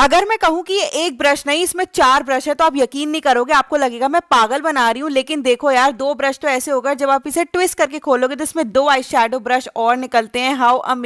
अगर मैं कहूँ कि ये एक ब्रश नहीं इसमें चार ब्रश है तो आप यकीन नहीं करोगे आपको लगेगा मैं पागल बना रही हूँ लेकिन देखो यार दो ब्रश तो ऐसे होगा जब आप इसे ट्विस्ट करके खोलोगे तो इसमें दो आई ब्रश और निकलते हैं हाउ अमे